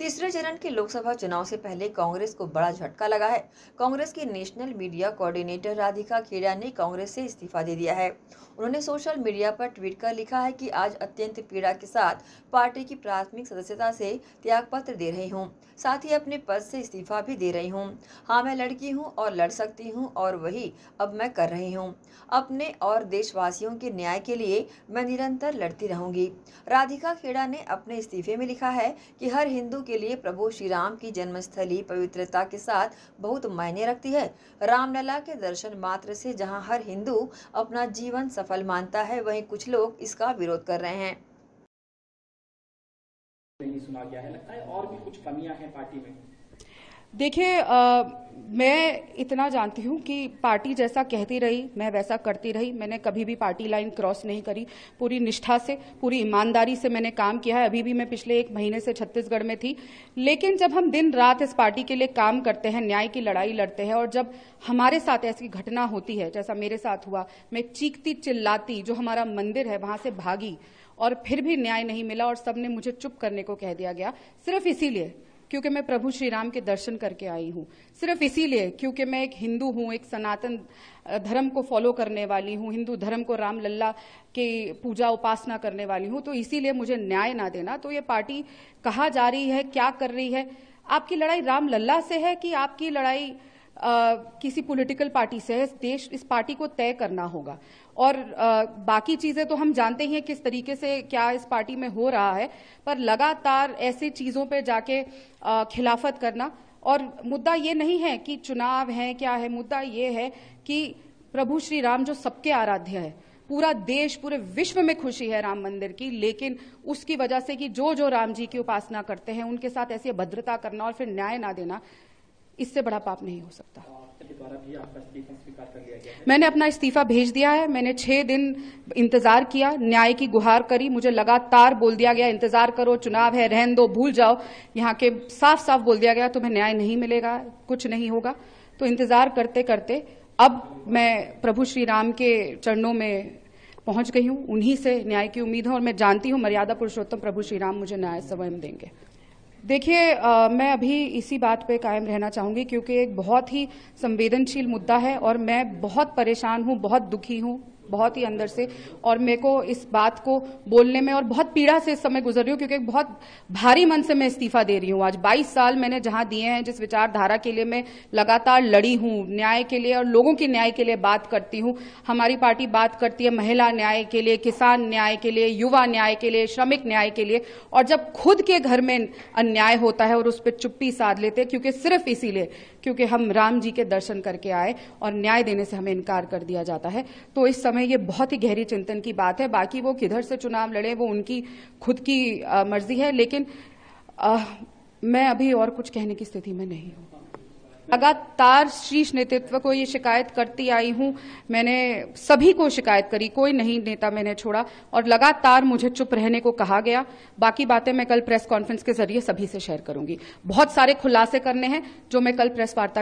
तीसरे चरण के लोकसभा चुनाव से पहले कांग्रेस को बड़ा झटका लगा है कांग्रेस की national media coordinator Radhika Khera ने कांग्रेस से इस्तीफा दे दिया है उन्होंने सोशल मीडिया पर ट्वीट कर लिखा है कि आज अत्यंत पीड़ा के साथ पार्टी की प्राथमिक सदस्यता से त्यागपत्र दे रही हूँ साथ ही अपने पद से इस्तीफा भी दे रही हूँ हाँ मैं लड़की हूँ और लड़ सकती हूँ और वही अब मैं कर रही हूँ अपने और देशवासियों के न्याय के लिए मैं निरंतर लड़ती रहूँगी राधिका खेड़ा ने अपने इस्तीफे में लिखा है कि हर हिंदू के लिए प्रभु श्री राम की जन्मस्थली पवित्रता के साथ बहुत मायने रखती है रामलला के दर्शन मात्र से जहां हर हिंदू अपना जीवन सफल मानता है वहीं कुछ लोग इसका विरोध कर रहे हैं तो सुना गया है लगता है और भी कुछ कमियां हैं पार्टी में देखिए मैं इतना जानती हूँ कि पार्टी जैसा कहती रही मैं वैसा करती रही मैंने कभी भी पार्टी लाइन क्रॉस नहीं करी पूरी निष्ठा से पूरी ईमानदारी से मैंने काम किया है अभी भी मैं पिछले एक महीने से छत्तीसगढ़ में थी लेकिन जब हम दिन रात इस पार्टी के लिए काम करते हैं न्याय की लड़ाई लड़ते हैं और जब हमारे साथ ऐसी घटना होती है जैसा मेरे साथ हुआ मैं चीखती चिल्लाती जो हमारा मंदिर है वहां से भागी और फिर भी न्याय नहीं मिला और सबने मुझे चुप करने को कह दिया गया सिर्फ इसीलिए क्योंकि मैं प्रभु श्री राम के दर्शन करके आई हूँ सिर्फ इसीलिए क्योंकि मैं एक हिंदू हूँ एक सनातन धर्म को फॉलो करने वाली हूँ हिंदू धर्म को राम लल्ला की पूजा उपासना करने वाली हूँ तो इसीलिए मुझे न्याय ना देना तो ये पार्टी कहा जा रही है क्या कर रही है आपकी लड़ाई राम लल्ला से है कि आपकी लड़ाई आ, किसी पॉलिटिकल पार्टी से है देश इस पार्टी को तय करना होगा और आ, बाकी चीजें तो हम जानते ही हैं किस तरीके से क्या इस पार्टी में हो रहा है पर लगातार ऐसी चीजों पर जाके आ, खिलाफत करना और मुद्दा ये नहीं है कि चुनाव है क्या है मुद्दा ये है कि प्रभु श्री राम जो सबके आराध्य है पूरा देश पूरे विश्व में खुशी है राम मंदिर की लेकिन उसकी वजह से कि जो जो राम जी की उपासना करते हैं उनके साथ ऐसी भद्रता करना और फिर न्याय ना देना इससे बड़ा पाप नहीं हो सकता तो मैंने अपना इस्तीफा भेज दिया है मैंने छह दिन इंतजार किया न्याय की गुहार करी मुझे लगातार बोल दिया गया इंतजार करो चुनाव है रहन दो भूल जाओ यहाँ के साफ साफ बोल दिया गया तुम्हें न्याय नहीं मिलेगा कुछ नहीं होगा तो इंतजार करते करते अब मैं प्रभु श्री राम के चरणों में पहुंच गई हूं उन्हीं से न्याय की उम्मीद है और मैं जानती हूँ मर्यादा पुरुषोत्तम प्रभु श्री राम मुझे न्याय स्वयं देंगे देखिए मैं अभी इसी बात पे कायम रहना चाहूंगी क्योंकि एक बहुत ही संवेदनशील मुद्दा है और मैं बहुत परेशान हूं बहुत दुखी हूं बहुत ही अंदर से और मेरे को इस बात को बोलने में और बहुत पीड़ा से इस समय गुजर रही हूँ क्योंकि बहुत भारी मन से मैं इस्तीफा दे रही हूँ आज 22 साल मैंने जहाँ दिए हैं जिस विचारधारा के लिए मैं लगातार लड़ी हूँ न्याय के लिए और लोगों के न्याय के लिए बात करती हूँ हमारी पार्टी बात करती है महिला न्याय के लिए किसान न्याय के लिए युवा न्याय के लिए श्रमिक न्याय के लिए और जब खुद के घर में अन्याय होता है और उस पर चुप्पी साध लेते क्योंकि सिर्फ इसीलिए क्योंकि हम राम जी के दर्शन करके आए और न्याय देने से हमें इनकार कर दिया जाता है तो इस समय ये बहुत ही गहरी चिंतन की बात है बाकी वो किधर से चुनाव लड़े वो उनकी खुद की मर्जी है लेकिन आ, मैं अभी और कुछ कहने की स्थिति में नहीं हूँ लगातार शीर्ष नेतृत्व को ये शिकायत करती आई हूं मैंने सभी को शिकायत करी कोई नहीं नेता मैंने छोड़ा और लगातार मुझे चुप रहने को कहा गया बाकी बातें मैं कल प्रेस कॉन्फ्रेंस के जरिए सभी से शेयर करूंगी बहुत सारे खुलासे करने हैं जो मैं कल प्रेस वार्ता